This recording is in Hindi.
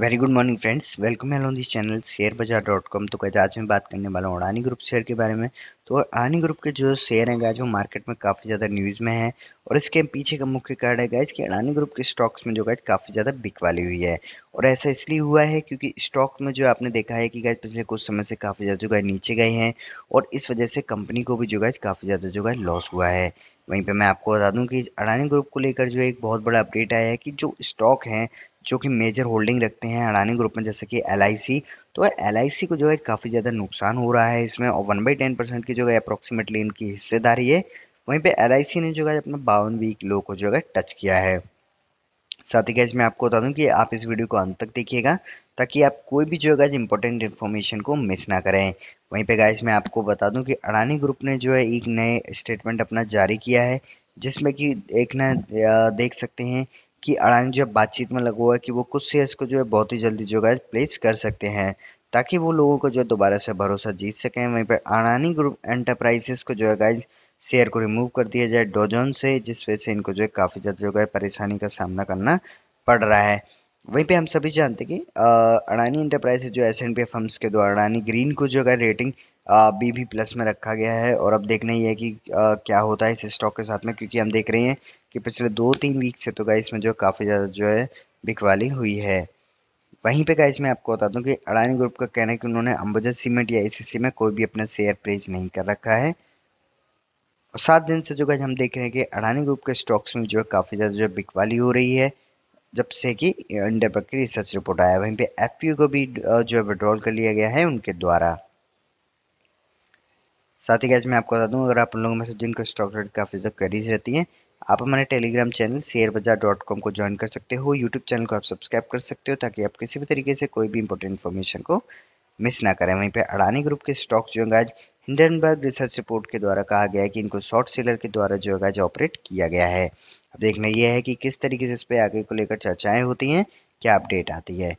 very good morning friends welcome है on this channel share Bazaar dot com तो कहते आज मैं बात करने वाला हूँ अडानी ग्रुप शेयर के बारे में तो अडानी ग्रुप के जो शेयर हैं गाइज वो मार्केट में काफ़ी ज़्यादा न्यूज़ में है और इसके पीछे का मुख्य कारण है गाइज कि अडानी ग्रुप के स्टॉक्स में जो गाइज काफ़ी ज़्यादा बिकवाली हुई है और ऐसा इसलिए हुआ है क्योंकि स्टॉक में जो आपने देखा है कि गाइज पिछले कुछ समय से काफ़ी ज़्यादा जो है नीचे गए हैं और इस वजह से कंपनी को भी जो गाइज काफ़ी ज़्यादा जो है लॉस हुआ है वहीं पे मैं आपको बता दूं कि अडानी ग्रुप को लेकर जो एक बहुत बड़ा अपडेट आया है कि जो स्टॉक हैं जो कि मेजर होल्डिंग रखते हैं अडानी ग्रुप में जैसे कि एल तो एल को जो है काफ़ी ज़्यादा नुकसान हो रहा है इसमें और वन बाई टेन परसेंट की जो है अप्रोक्सीमेटली इनकी हिस्सेदारी है वहीं पे एल ने जो है अपना बावन वीक लो को जो है टच किया है साथ ही गैस मैं आपको बता दूं कि आप इस वीडियो को अंत तक देखिएगा ताकि आप कोई भी जो है इंपॉर्टेंट इन्फॉर्मेशन को मिस ना करें वहीं पे गैस मैं आपको बता दूं कि अडानी ग्रुप ने जो है एक नए स्टेटमेंट अपना जारी किया है जिसमें कि एक ना देख सकते हैं कि अडानी जो है बातचीत में लगा हुआ है कि वो कुछ शेयर्स को जो है बहुत ही जल्दी जो है प्लेस कर सकते हैं ताकि वो लोगों को जो है दोबारा से भरोसा जीत सकें वहीं पर अडानी ग्रुप एंटरप्राइजेस को जो है गाइज शेयर को रिमूव कर दिया जाए डोजोन से जिस वजह से इनको जो है काफ़ी ज़्यादा जो है परेशानी का सामना करना पड़ रहा है वहीं पे हम सभी जानते हैं कि अडानी इंटरप्राइजेज जो एस एंड पी एफ के द्वारा अडानी ग्रीन को जो है रेटिंग बी भी प्लस में रखा गया है और अब देखना ही है कि आ, क्या होता है इस स्टॉक के साथ में क्योंकि हम देख रहे हैं कि पिछले दो तीन वीक से तो गाइस में जो काफ़ी ज़्यादा जो है बिकवाली हुई है वहीं पे गाइस मैं आपको बता दूं कि अडानी ग्रुप का कहना है कि उन्होंने अंबुजा सीमेंट या एसीसी में कोई भी अपना शेयर प्रेज नहीं कर रखा है और सात दिन से जो गाइस हम देख रहे हैं कि अडानी ग्रुप के स्टॉक्स में जो है काफ़ी ज़्यादा जो है बिकवाली हो रही है जब से कि इंडिया की रिसर्च रिपोर्ट आया वहीं पर एफ को भी जो है विड्रॉल कर लिया गया है उनके द्वारा साथ ही गैस मैं आपको बता दूँ अगर आप लोगों में से जिनको स्टॉक ट्रेड काफ़ी ज़्यादा करीज रहती हैं आप हमारे Telegram channel share Bazaar dot com को ज्वाइन कर सकते हो यूट्यूब चैनल को आप सब्सक्राइब कर सकते हो ताकि आप किसी भी तरीके से कोई भी इंपॉर्टेंट इन्फॉर्मेशन को मिस ना करें वहीं पर अडानी ग्रुप के स्टॉक जो है आज हिंडनबर्ग रिसर्च रिपोर्ट के द्वारा कहा गया है कि इनको शॉर्ट सेलर के द्वारा जो है आज ऑपरेट किया गया है अब देखना यह है कि किस तरीके से इस पर आगे को लेकर चर्चाएँ होती हैं क्या अपडेट आती है